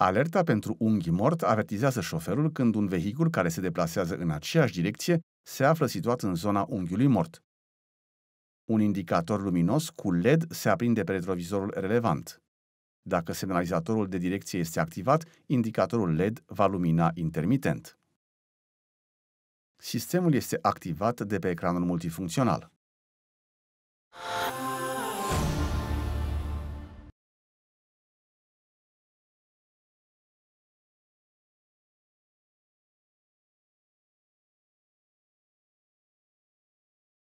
Alerta pentru unghi mort avertizează șoferul când un vehicul care se deplasează în aceeași direcție se află situat în zona unghiului mort. Un indicator luminos cu LED se aprinde pe retrovizorul relevant. Dacă semnalizatorul de direcție este activat, indicatorul LED va lumina intermitent. Sistemul este activat de pe ecranul multifuncțional.